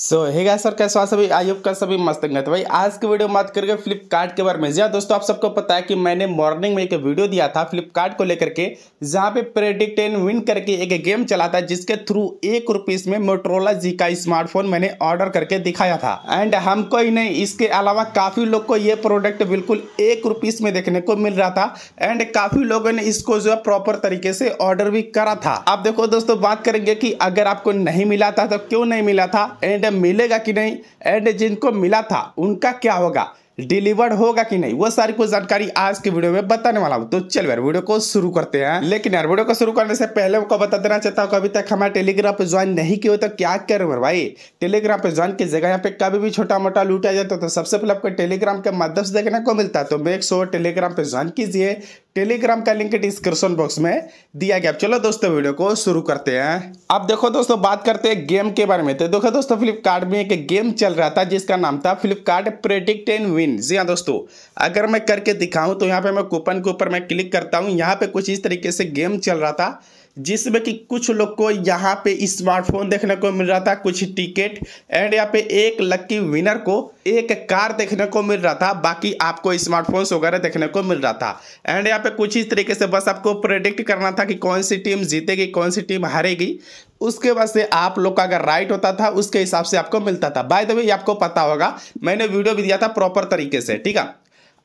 सो हे sir कैसे सभी I hope का सभी मस्त गए तो भाई आज के वीडियो में बात करके फ्लिपकार्ट के बारे में जी हाँ, दोस्तों आप सबको पता है कि मैंने मॉर्निंग में एक वीडियो दिया था फ्लिपकार्ट को लेकर के जहां पे प्रेडिक्ट एंड विन करके एक गेम चला था जिसके थ्रू एक रुपीस में मोटरोला जी का स्मार्टफोन मैंने ऑर्डर करके दिखाया था एंड हमको ही नहीं इसके अलावा काफ़ी लोग को ये प्रोडक्ट बिल्कुल एक रुपीस में देखने को मिल रहा था एंड काफ़ी लोगों ने इसको जो है प्रॉपर तरीके से ऑर्डर भी करा था आप देखो दोस्तों बात करेंगे कि अगर आपको नहीं मिला था तो क्यों नहीं मिला था एंड में मिलेगा कि नहीं एंड जिनको मिला था उनका क्या होगा डिलीवर्ड होगा कि नहीं वो सारी कुछ जानकारी आज के वीडियो में बताने वाला हूँ तो चल यार वीडियो को शुरू करते हैं लेकिन यार वीडियो को शुरू करने से पहले उनको बता देना चाहता हूँ अभी तक हमारे टेलीग्राम पे ज्वाइन नहीं किया तो क्या कर रहे भाई टेलीग्राम पे ज्वाइन की जगह यहाँ पे कभी भी छोटा मोटा लूटा जाता तो, तो सबसे पहले आपको टेलीग्राम के माध्यम से देखने को मिलता है तो मेक शोर टेलीग्राम पे ज्वाइन कीजिए टेलीग्राम का लिंक डिस्क्रिप्शन बॉक्स में दिया गया चलो दोस्तों वीडियो को शुरू करते हैं अब देखो दोस्तों बात करते हैं गेम के बारे में तो देखो दोस्तों फ्लिपकार्ट में एक गेम चल रहा था जिसका नाम था फ्लिपकार्ट प्रेडिक्ट एंड विन जी हाँ दोस्तों अगर मैं करके दिखाऊं तो यहाँ पे मैं कूपन के ऊपर मैं क्लिक करता हूँ यहाँ पे कुछ इस तरीके से गेम चल रहा था जिसमें कि कुछ लोग को यहाँ पे स्मार्टफोन देखने को मिल रहा था कुछ टिकट एंड यहाँ पे एक लक्की विनर को एक कार देखने को मिल रहा था बाकी आपको स्मार्टफोन वगैरह देखने को मिल रहा था एंड यहाँ पे कुछ इस तरीके से बस आपको प्रेडिक्ट करना था कि कौन सी टीम जीतेगी कौन सी टीम हारेगी उसके बाद से आप लोग का अगर राइट होता था उसके हिसाब से आपको मिलता था बाय द वे आपको पता होगा मैंने वीडियो भी दिया था प्रॉपर तरीके से ठीक है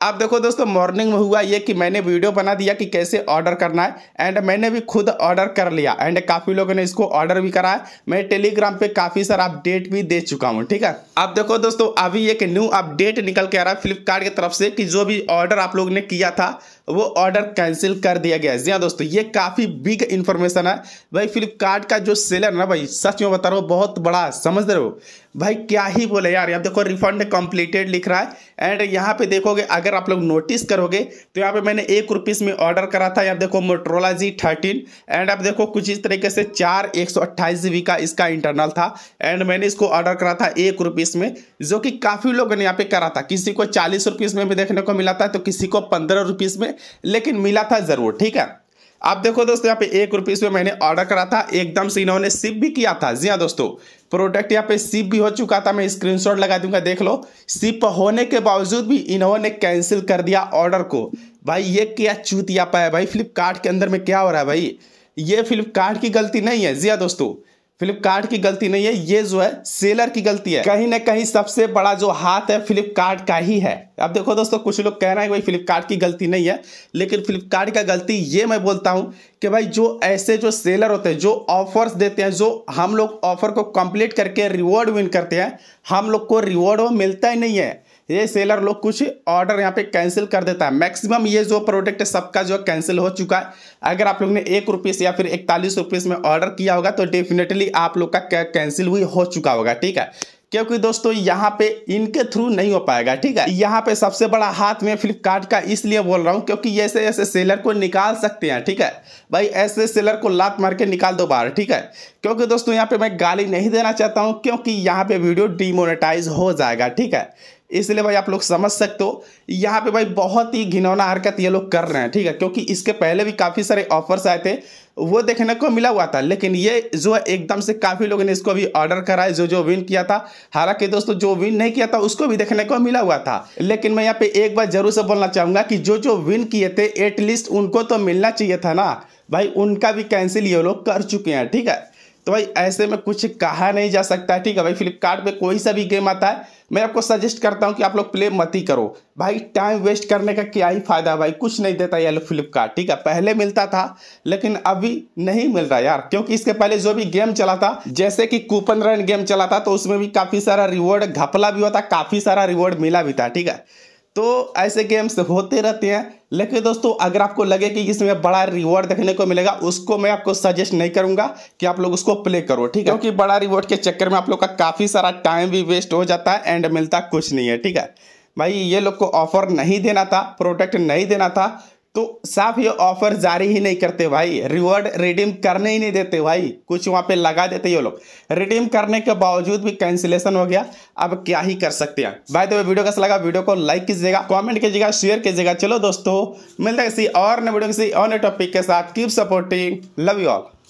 आप देखो दोस्तों मॉर्निंग में हुआ ये कि मैंने वीडियो बना दिया कि कैसे ऑर्डर करना है एंड मैंने भी खुद ऑर्डर कर लिया एंड काफ़ी लोगों ने इसको ऑर्डर भी करा है मैं टेलीग्राम पे काफ़ी सारा अपडेट भी दे चुका हूँ ठीक है आप देखो दोस्तों अभी एक न्यू अपडेट निकल के आ रहा है फ्लिपकार्ट की तरफ से कि जो भी ऑर्डर आप लोग ने किया था वो ऑर्डर कैंसिल कर दिया गया है जी हाँ दोस्तों ये काफ़ी बिग इन्फॉर्मेशन है भाई फ्लिपकार्ट का जो सेलर ना भाई सच में बता रहा हूँ बहुत बड़ा समझ रहे हो भाई क्या ही बोले यार यहाँ देखो रिफंड कंप्लीटेड लिख रहा है एंड यहाँ पे देखोगे अगर आप लोग नोटिस करोगे तो यहाँ पे मैंने एक रुपीस में ऑर्डर करा था यहाँ देखो मोट्रोला जी थर्टीन एंड आप देखो कुछ इस तरीके से चार एक सौ अट्ठाईस जी का इसका इंटरनल था एंड मैंने इसको ऑर्डर करा था एक रुपीस में जो कि काफ़ी लोगों ने यहाँ पे करा था किसी को चालीस रुपीज़ में भी देखने को मिला था तो किसी को पंद्रह रुपीज़ में लेकिन मिला था ज़रूर ठीक है आप देखो दोस्तों यहाँ पे एक रुपीस में मैंने ऑर्डर करा था एकदम से इन्होंने सिप भी किया था जी हाँ दोस्तों प्रोडक्ट यहाँ पे सिप भी हो चुका था मैं स्क्रीनशॉट लगा दूंगा देख लो सिप होने के बावजूद भी इन्होंने कैंसिल कर दिया ऑर्डर को भाई ये क्या चूतिया पाया भाई फ्लिपकार्ट के अंदर में क्या हो रहा है भाई ये फ्लिपकार्ट की गलती नहीं है जिया हाँ दोस्तों फ्लिपकार्ट की गलती नहीं है ये जो है सेलर की गलती है कहीं ना कहीं सबसे बड़ा जो हाथ है फ्लिपकार्ट का ही है अब देखो दोस्तों कुछ लोग कह रहे हैं भाई फ्लिपकार्ट की गलती नहीं है लेकिन फ्लिपकार्ट का गलती ये मैं बोलता हूँ कि भाई जो ऐसे जो सेलर होते हैं जो ऑफर्स देते हैं जो हम लोग ऑफर को कंप्लीट करके रिवॉर्ड विन करते हैं हम लोग को रिवॉर्ड मिलता ही नहीं है ये सेलर लोग कुछ ऑर्डर यहाँ पे कैंसिल कर देता है मैक्सिमम ये जो प्रोडक्ट है सबका जो कैंसिल हो चुका है अगर आप लोग ने एक रुपीस या फिर इकतालीस रुपीस में ऑर्डर किया होगा तो डेफिनेटली आप लोग का कैंसिल हुई हो चुका होगा ठीक है क्योंकि दोस्तों यहाँ पे इनके थ्रू नहीं हो पाएगा ठीक है यहाँ पे सबसे बड़ा हाथ में फ्लिपकार्ट का इसलिए बोल रहा हूँ क्योंकि ऐसे ऐसे सेलर को निकाल सकते हैं ठीक है भाई ऐसे सेलर को लात मार के निकाल दो बाहर ठीक है क्योंकि दोस्तों यहाँ पे मैं गाली नहीं देना चाहता हूँ क्योंकि यहाँ पे वीडियो डिमोनेटाइज हो जाएगा ठीक है इसलिए भाई आप लोग समझ सकते हो यहाँ पे भाई बहुत ही घिनौना हरकत ये लोग कर रहे हैं ठीक है क्योंकि इसके पहले भी काफ़ी सारे ऑफर्स आए थे वो देखने को मिला हुआ था लेकिन ये जो है एकदम से काफ़ी लोगों ने इसको अभी ऑर्डर करा है जो जो विन किया था हालांकि दोस्तों जो विन नहीं किया था उसको भी देखने को मिला हुआ था लेकिन मैं यहाँ पे एक बार जरूर से बोलना चाहूँगा कि जो जो विन किए थे एटलीस्ट उनको तो मिलना चाहिए था ना भाई उनका भी कैंसिल ये लोग कर चुके हैं ठीक है तो भाई ऐसे में कुछ कहा नहीं जा सकता ठीक है भाई फ्लिपकार्ट पे कोई सा भी गेम आता है मैं आपको सजेस्ट करता हूँ कि आप लोग प्ले मत ही करो भाई टाइम वेस्ट करने का क्या ही फ़ायदा भाई कुछ नहीं देता यार फ्लिपकार्ट ठीक है पहले मिलता था लेकिन अभी नहीं मिल रहा यार क्योंकि इसके पहले जो भी गेम चला था जैसे कि कूपन रन गेम चला था तो उसमें भी काफ़ी सारा रिवॉर्ड घपला भी होता काफ़ी सारा रिवॉर्ड मिला भी था ठीक है तो ऐसे गेम्स तो होते रहते हैं लेकिन दोस्तों अगर आपको लगे कि इसमें बड़ा रिवॉर्ड देखने को मिलेगा उसको मैं आपको सजेस्ट नहीं करूंगा कि आप लोग उसको प्ले करो ठीक है क्योंकि बड़ा रिवॉर्ड के चक्कर में आप लोग का काफ़ी सारा टाइम भी वेस्ट हो जाता है एंड मिलता कुछ नहीं है ठीक है भाई ये लोग को ऑफर नहीं देना था प्रोडक्ट नहीं देना था तो साफ ये ऑफर जारी ही नहीं करते भाई रिवॉर्ड रिडीम करने ही नहीं देते भाई कुछ वहाँ पे लगा देते ये लोग रिडीम करने के बावजूद भी कैंसिलेशन हो गया अब क्या ही कर सकते हैं भाई तो वीडियो कैसा लगा वीडियो को लाइक कीजिएगा कमेंट कीजिएगा शेयर कीजिएगा चलो दोस्तों मिलते हैं किसी और नए वीडियो किसी और नए टॉपिक के साथ keep supporting love you all